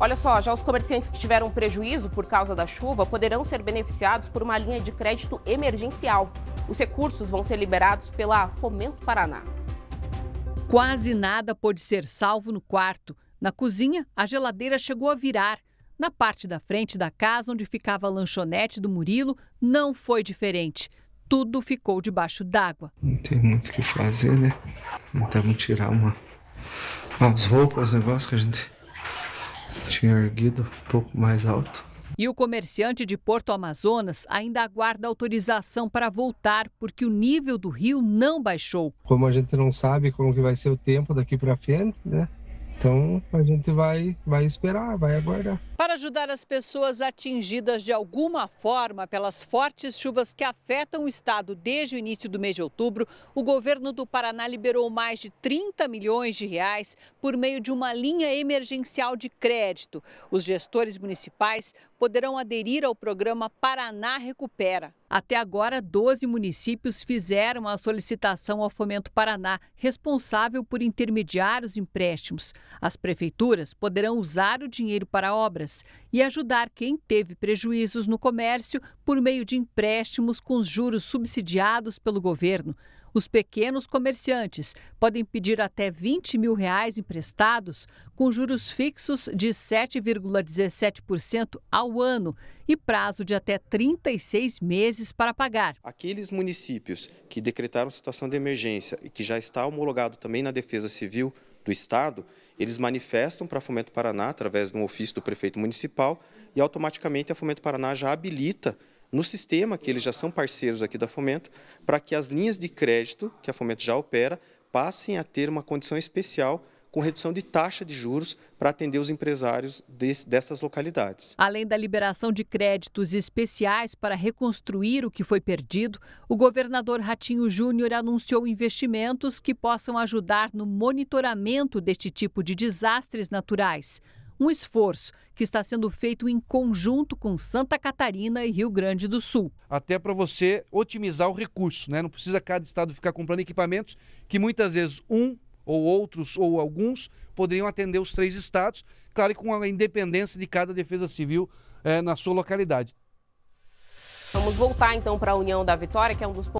Olha só, já os comerciantes que tiveram prejuízo por causa da chuva poderão ser beneficiados por uma linha de crédito emergencial. Os recursos vão ser liberados pela Fomento Paraná. Quase nada pôde ser salvo no quarto. Na cozinha, a geladeira chegou a virar. Na parte da frente da casa onde ficava a lanchonete do Murilo, não foi diferente. Tudo ficou debaixo d'água. Não tem muito o que fazer, né? Tentamos tirar uma, umas roupas, negócios que a gente tinha erguido um pouco mais alto. E o comerciante de Porto Amazonas ainda aguarda autorização para voltar, porque o nível do rio não baixou. Como a gente não sabe como que vai ser o tempo daqui para frente, né? Então a gente vai, vai esperar, vai aguardar. Para ajudar as pessoas atingidas de alguma forma pelas fortes chuvas que afetam o estado desde o início do mês de outubro, o governo do Paraná liberou mais de 30 milhões de reais por meio de uma linha emergencial de crédito. Os gestores municipais poderão aderir ao programa Paraná Recupera. Até agora, 12 municípios fizeram a solicitação ao Fomento Paraná, responsável por intermediar os empréstimos. As prefeituras poderão usar o dinheiro para obras e ajudar quem teve prejuízos no comércio por meio de empréstimos com juros subsidiados pelo governo. Os pequenos comerciantes podem pedir até 20 mil reais emprestados com juros fixos de 7,17% ao ano e prazo de até 36 meses para pagar. Aqueles municípios que decretaram situação de emergência e que já está homologado também na Defesa Civil do Estado, eles manifestam para a Fomento Paraná através de um ofício do prefeito municipal e automaticamente a Fomento Paraná já habilita no sistema, que eles já são parceiros aqui da Fomento, para que as linhas de crédito que a Fomento já opera passem a ter uma condição especial com redução de taxa de juros para atender os empresários desse, dessas localidades. Além da liberação de créditos especiais para reconstruir o que foi perdido, o governador Ratinho Júnior anunciou investimentos que possam ajudar no monitoramento deste tipo de desastres naturais um esforço que está sendo feito em conjunto com Santa Catarina e Rio Grande do Sul. Até para você otimizar o recurso, né? Não precisa cada estado ficar comprando equipamentos que muitas vezes um ou outros ou alguns poderiam atender os três estados, claro que com a independência de cada defesa civil é, na sua localidade. Vamos voltar então para a União da Vitória, que é um dos